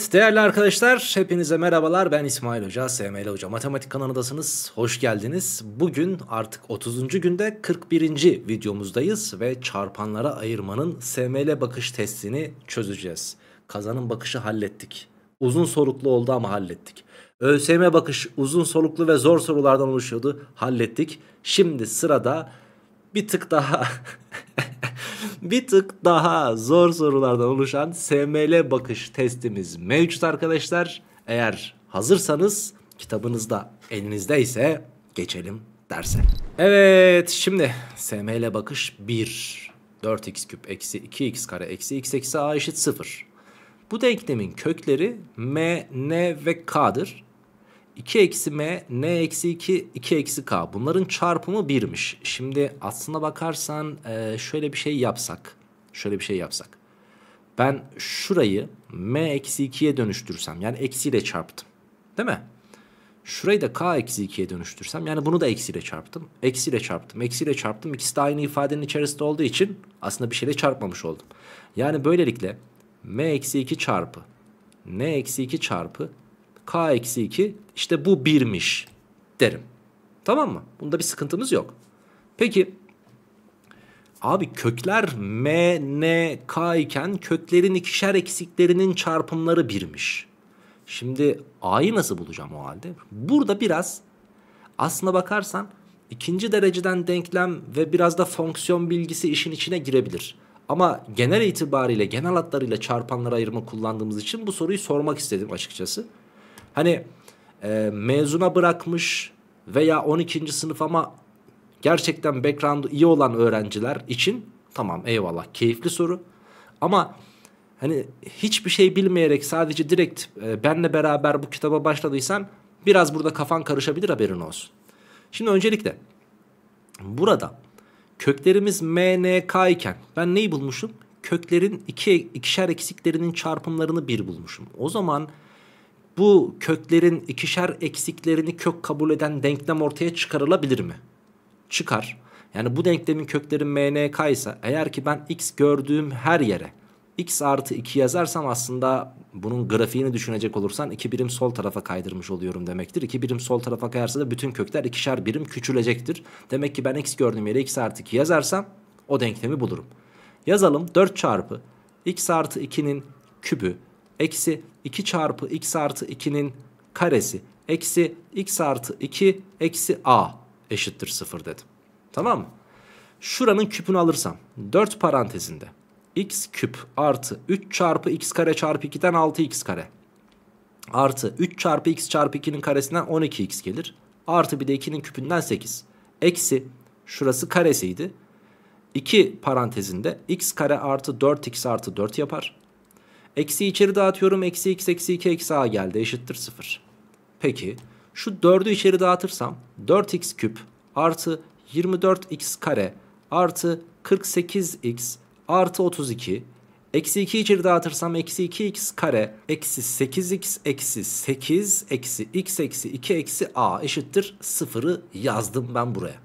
Evet değerli arkadaşlar hepinize merhabalar ben İsmail Hoca, SML Hoca Matematik kanalındasınız. Hoş geldiniz. Bugün artık 30. günde 41. videomuzdayız ve çarpanlara ayırmanın SML bakış testini çözeceğiz. Kazanın bakışı hallettik. Uzun soluklu oldu ama hallettik. ÖSYM bakış uzun soluklu ve zor sorulardan oluşuyordu. Hallettik. Şimdi sırada bir tık daha bir tık daha zor sorulardan oluşan SML bakış testimiz mevcut arkadaşlar. Eğer hazırsanız kitabınızda elinizde ise geçelim derse. Evet şimdi SML bakış 1. 4x küp eksi 2x kare eksi x eksi a eşit 0. Bu denklemin kökleri m, n ve k'dır. 2 eksi m, n eksi 2, 2 eksi k. Bunların çarpımı 1'miş. Şimdi aslına bakarsan e, şöyle bir şey yapsak. Şöyle bir şey yapsak. Ben şurayı m eksi 2'ye dönüştürsem. Yani eksiyle çarptım. Değil mi? Şurayı da k eksi 2'ye dönüştürsem. Yani bunu da eksiyle çarptım. Eksiyle çarptım. Eksiyle çarptım. İkisi de aynı ifadenin içerisinde olduğu için aslında bir şeyle çarpmamış oldum. Yani böylelikle m eksi 2 çarpı n eksi 2 çarpı k eksi 2 işte bu 1'miş derim. Tamam mı? Bunda bir sıkıntımız yok. Peki abi kökler m, n, k iken köklerin ikişer eksiklerinin çarpımları 1'miş. Şimdi a'yı nasıl bulacağım o halde? Burada biraz aslına bakarsan ikinci dereceden denklem ve biraz da fonksiyon bilgisi işin içine girebilir. Ama genel itibariyle genel hatlarıyla çarpanlar ayırımı kullandığımız için bu soruyu sormak istedim açıkçası. Hani e, mezuna bırakmış veya 12. sınıf ama gerçekten background iyi olan öğrenciler için tamam eyvallah keyifli soru. Ama hani hiçbir şey bilmeyerek sadece direkt e, benle beraber bu kitaba başladıysan biraz burada kafan karışabilir haberin olsun. Şimdi öncelikle burada köklerimiz MNK iken ben neyi bulmuşum? Köklerin iki, ikişer eksiklerinin çarpımlarını bir bulmuşum. O zaman bu köklerin ikişer eksiklerini kök kabul eden denklem ortaya çıkarılabilir mi? Çıkar. Yani bu denklemin köklerin mnk ise eğer ki ben x gördüğüm her yere x artı 2 yazarsam aslında bunun grafiğini düşünecek olursan 2 birim sol tarafa kaydırmış oluyorum demektir. 2 birim sol tarafa kayarsa da bütün kökler ikişer birim küçülecektir. Demek ki ben x gördüğüm yere x artı 2 yazarsam o denklemi bulurum. Yazalım 4 çarpı x artı 2'nin kübü eksi 2 çarpı x artı 2'nin karesi eksi x artı 2 eksi a eşittir 0 dedim. Tamam mı? Şuranın küpünü alırsam 4 parantezinde x küp artı 3 çarpı x kare çarpı 2'den 6x kare artı 3 çarpı x çarpı 2'nin karesinden 12x gelir. Artı bir de 2'nin küpünden 8. Eksi şurası karesiydi. 2 parantezinde x kare artı 4x artı 4 yapar. Eksi içeri dağıtıyorum. Eksi x eksi 2 eksi a geldi. Eşittir 0. Peki şu 4'ü içeri dağıtırsam 4x küp artı 24x kare artı 48x artı 32 eksi 2 içeri dağıtırsam eksi 2x kare eksi 8x eksi 8 eksi x eksi 2 eksi a eşittir 0'ı yazdım ben buraya.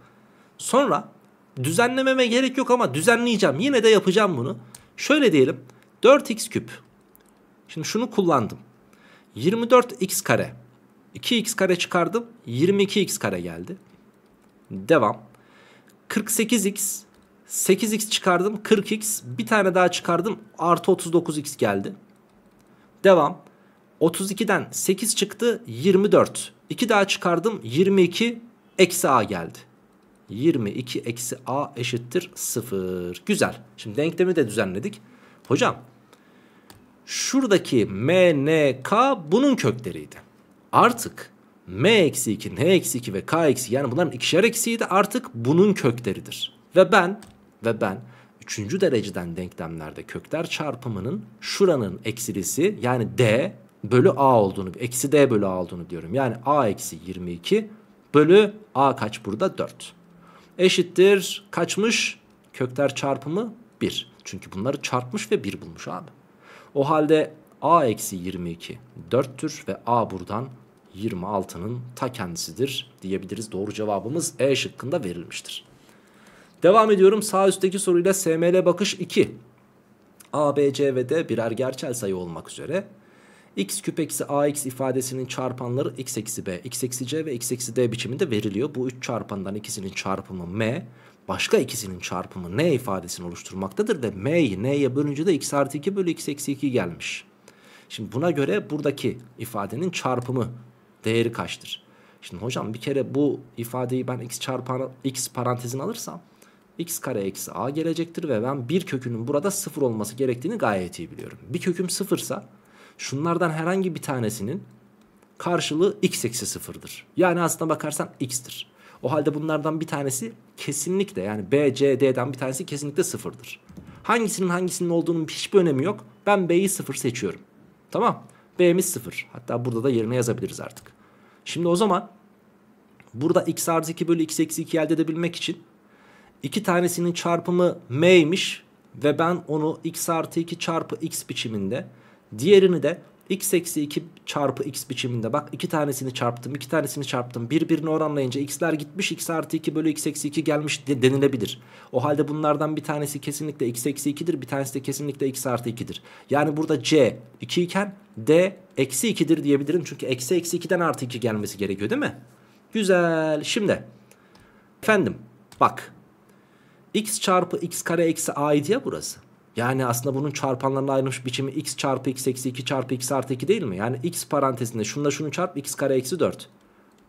Sonra düzenlememe gerek yok ama düzenleyeceğim yine de yapacağım bunu. Şöyle diyelim 4x küp Şimdi şunu kullandım. 24x kare. 2x kare çıkardım. 22x kare geldi. Devam. 48x. 8x çıkardım. 40x. Bir tane daha çıkardım. Artı 39x geldi. Devam. 32'den 8 çıktı. 24. 2 daha çıkardım. 22 eksi a geldi. 22 eksi a eşittir 0. Güzel. Şimdi denklemi de düzenledik. Hocam şuradaki m, n, k bunun kökleriydi. Artık m-2, n-2 ve k-2 yani bunların ikişer eksiydi artık bunun kökleridir. Ve ben ve ben üçüncü dereceden denklemlerde kökler çarpımının şuranın eksilisi yani d bölü a olduğunu, eksi d bölü a olduğunu diyorum. Yani a eksi 22 bölü a kaç burada? 4. Eşittir kaçmış? Kökler çarpımı 1. Çünkü bunları çarpmış ve 1 bulmuş abi. O halde a eksi 22 4'tür ve a buradan 26'nın ta kendisidir diyebiliriz. Doğru cevabımız E şıkkında verilmiştir. Devam ediyorum sağ üstteki soruyla SML bakış 2. A, B, C ve D birer gerçel sayı olmak üzere x küp eksi ax ifadesinin çarpanları x eksi b, x eksi c ve x eksi d biçiminde veriliyor. Bu üç çarpandan ikisinin çarpımı m başka ikisinin çarpımı n ifadesini oluşturmaktadır ve m'yi n'ye bölünce de x artı 2 bölü x eksi 2 gelmiş. Şimdi buna göre buradaki ifadenin çarpımı değeri kaçtır? Şimdi hocam bir kere bu ifadeyi ben x çarpan x parantezin alırsam x kare eksi a gelecektir ve ben bir kökünün burada sıfır olması gerektiğini gayet iyi biliyorum. Bir köküm sıfırsa şunlardan herhangi bir tanesinin karşılığı x eksi sıfırdır. Yani aslına bakarsan x'tir. O halde bunlardan bir tanesi kesinlikle yani B, C, D'den bir tanesi kesinlikle sıfırdır. Hangisinin hangisinin olduğunun hiçbir önemi yok. Ben B'yi sıfır seçiyorum. Tamam. B'miz sıfır. Hatta burada da yerine yazabiliriz artık. Şimdi o zaman burada x artı 2 bölü x eksi 2 elde edebilmek için iki tanesinin çarpımı m'ymiş ve ben onu x artı 2 çarpı x biçiminde diğerini de x eksi 2 çarpı x biçiminde bak iki tanesini çarptım iki tanesini çarptım birbirine oranlayınca x'ler gitmiş x artı 2 bölü x eksi 2 gelmiş de denilebilir. O halde bunlardan bir tanesi kesinlikle x eksi 2'dir bir tanesi de kesinlikle x artı 2'dir. Yani burada c 2 iken d eksi 2'dir diyebilirim çünkü eksi eksi 2'den artı 2 gelmesi gerekiyor değil mi? Güzel şimdi efendim bak x çarpı x kare eksi a'ydı ya burası. Yani aslında bunun çarpanlarına ayrılmış biçimi x çarpı x eksi 2 çarpı x artı 2 değil mi? Yani x parantezinde şununla şunu çarp x kare eksi 4.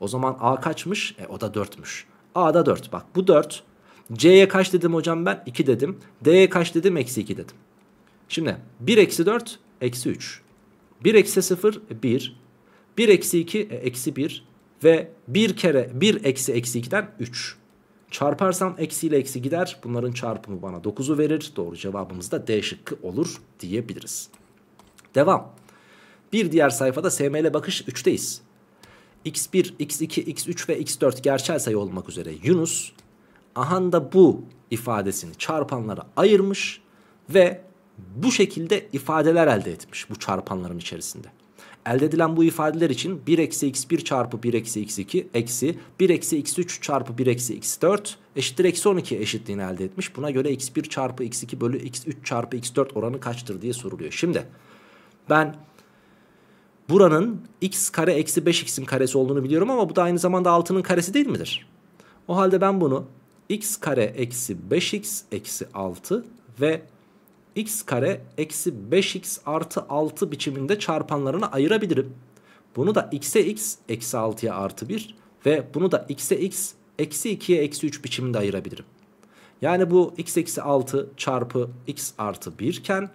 O zaman a kaçmış? E o da 4'müş. A da 4. Bak bu 4. C'ye kaç dedim hocam ben? 2 dedim. D'ye kaç dedim? Eksi 2 dedim. Şimdi 1 eksi 4 eksi 3. 1 eksi 0 1. 1 eksi 2 e, eksi 1. Ve 1 kere 1 eksi eksi 2'den 3. Çarparsam eksiyle eksi gider. Bunların çarpımı bana 9'u verir. Doğru cevabımız da D şıkkı olur diyebiliriz. Devam. Bir diğer sayfada SML bakış 3'teyiz. X1, X2, X3 ve X4 gerçel sayı olmak üzere Yunus ahanda bu ifadesini çarpanlara ayırmış ve bu şekilde ifadeler elde etmiş bu çarpanların içerisinde. Elde edilen bu ifadeler için 1 eksi x1 çarpı 1 eksi x2 eksi 1 eksi x3 çarpı 1 eksi x4 eşittir eksi 12 eşitliğini elde etmiş. Buna göre x1 çarpı x2 bölü x3 çarpı x4 oranı kaçtır diye soruluyor. Şimdi ben buranın x kare eksi 5x'in karesi olduğunu biliyorum ama bu da aynı zamanda 6'nın karesi değil midir? O halde ben bunu x kare eksi 5x eksi 6 ve x kare eksi 5x artı 6 biçiminde çarpanlarını ayırabilirim. Bunu da x'e x eksi 6'ya artı 1 ve bunu da x'e x eksi 2'ye eksi 3 biçiminde ayırabilirim. Yani bu x eksi 6 çarpı x artı 1 iken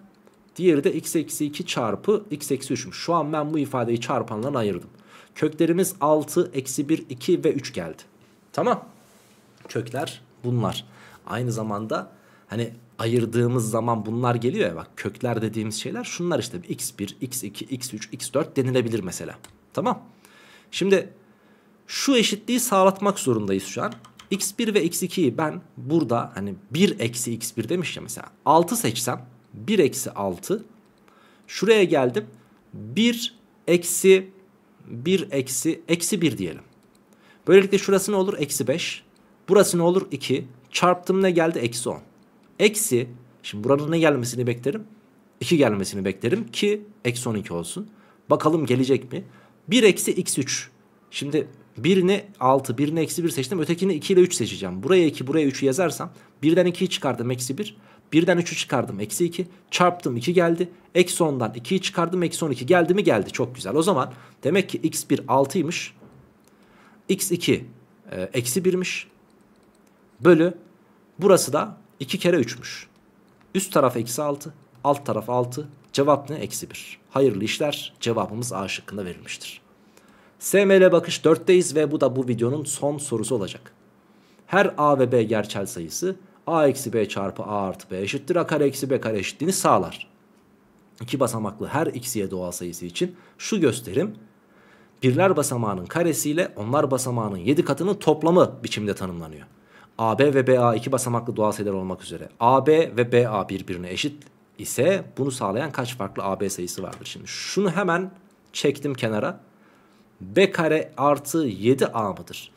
diğeri de x eksi 2 çarpı x eksi 3'müş. Şu an ben bu ifadeyi çarpanlarına ayırdım. Köklerimiz 6, eksi 1, 2 ve 3 geldi. Tamam. Kökler bunlar. Aynı zamanda hani ayırdığımız zaman bunlar geliyor ya bak kökler dediğimiz şeyler şunlar işte x1, x2, x3, x4 denilebilir mesela. Tamam. Şimdi şu eşitliği sağlatmak zorundayız şu an. x1 ve x2'yi ben burada hani 1 eksi x1 demiş ya mesela 6 seçsem 1 eksi 6 şuraya geldim 1 eksi 1 eksi eksi 1 diyelim. Böylelikle şurası ne olur? Eksi 5. Burası ne olur? 2. Çarptım ne geldi? Eksi 10. Eksi şimdi buranın ne gelmesini beklerim? 2 gelmesini beklerim ki eksi 12 olsun. Bakalım gelecek mi? 1 eksi x3. Şimdi birini 6 birini eksi 1 seçtim ötekini 2 ile 3 seçeceğim. Buraya 2 buraya 3'ü yazarsam 1'den 2'yi çıkardım eksi 1. 1'den 3'ü çıkardım eksi 2 çarptım 2 geldi. Eksi 10'dan 2'yi çıkardım eksi 12 geldi mi geldi çok güzel. O zaman demek ki x1 6'ymış. x2 eksi 1'miş. Bölü burası da 2 kere 3'müş. Üst taraf eksi 6. Alt taraf 6. Cevap ne? Eksi 1. Hayırlı işler. Cevabımız A şıkkında verilmiştir. SML bakış 4'teyiz ve bu da bu videonun son sorusu olacak. Her A ve B gerçel sayısı A eksi B çarpı A artı B eşittir. A kare eksi B kare eşitliğini sağlar. İki basamaklı her x'ye doğal sayısı için şu gösterim birler basamağının karesiyle onlar basamağının 7 katının toplamı biçimde tanımlanıyor. AB ve BA iki basamaklı doğal sayılar olmak üzere AB ve BA birbirine eşit ise bunu sağlayan kaç farklı AB sayısı vardır? Şimdi şunu hemen çektim kenara. B kare artı 7A mıdır?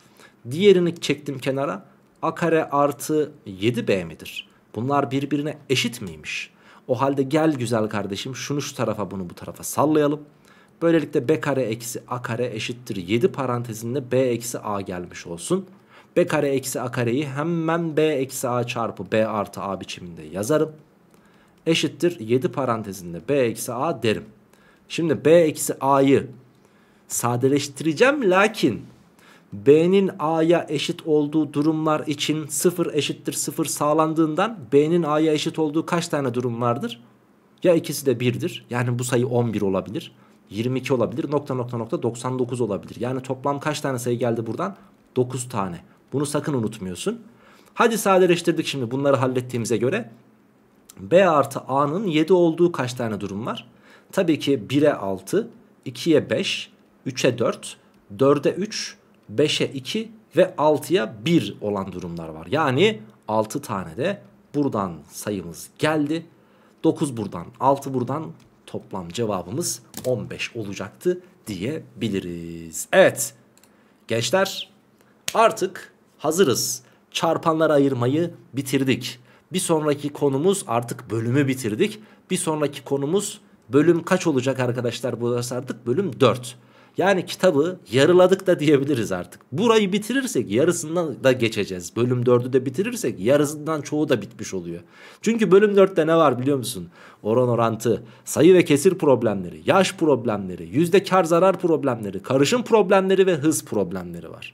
Diğerini çektim kenara. A kare artı 7B midir? Bunlar birbirine eşit miymiş? O halde gel güzel kardeşim şunu şu tarafa bunu bu tarafa sallayalım. Böylelikle B kare eksi A kare eşittir 7 parantezinde B eksi A gelmiş olsun. B kare eksi A kareyi hemen B eksi A çarpı B artı A biçiminde yazarım. Eşittir 7 parantezinde B eksi A derim. Şimdi B eksi A'yı sadeleştireceğim lakin B'nin A'ya eşit olduğu durumlar için 0 eşittir 0 sağlandığından B'nin A'ya eşit olduğu kaç tane durum vardır? Ya ikisi de 1'dir. Yani bu sayı 11 olabilir. 22 olabilir. Nokta nokta nokta 99 olabilir. Yani toplam kaç tane sayı geldi buradan? 9 tane. Bunu sakın unutmuyorsun. Hadi sadeleştirdik şimdi bunları hallettiğimize göre. B artı A'nın 7 olduğu kaç tane durum var? Tabii ki 1'e 6, 2'ye 5, 3'e 4, 4'e 3, 5'e 2 ve 6'ya 1 olan durumlar var. Yani 6 tane de buradan sayımız geldi. 9 buradan, 6 buradan toplam cevabımız 15 olacaktı diyebiliriz. Evet gençler artık hazırız. Çarpanlar ayırmayı bitirdik. Bir sonraki konumuz artık bölümü bitirdik. Bir sonraki konumuz bölüm kaç olacak arkadaşlar burası artık bölüm 4. Yani kitabı yarıladık da diyebiliriz artık. Burayı bitirirsek yarısından da geçeceğiz. Bölüm 4'ü de bitirirsek yarısından çoğu da bitmiş oluyor. Çünkü bölüm 4'te ne var biliyor musun? Oran orantı, sayı ve kesir problemleri, yaş problemleri, yüzde kar zarar problemleri, karışım problemleri ve hız problemleri var.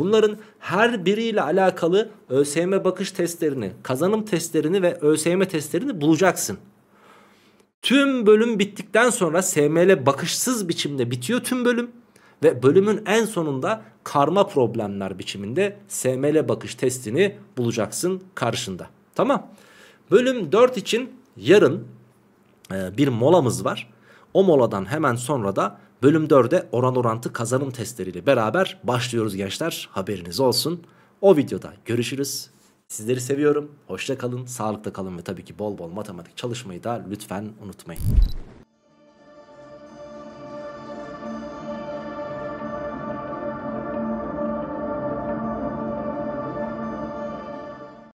Bunların her biriyle alakalı ÖSYM bakış testlerini, kazanım testlerini ve ÖSYM testlerini bulacaksın. Tüm bölüm bittikten sonra SML bakışsız biçimde bitiyor tüm bölüm ve bölümün en sonunda karma problemler biçiminde SML bakış testini bulacaksın karşında. Tamam. Bölüm 4 için yarın e, bir molamız var. O moladan hemen sonra da Bölüm 4'e oran orantı kazanım testleriyle beraber başlıyoruz gençler. Haberiniz olsun. O videoda görüşürüz. Sizleri seviyorum. Hoşça kalın, sağlıkta kalın ve tabii ki bol bol matematik çalışmayı da lütfen unutmayın.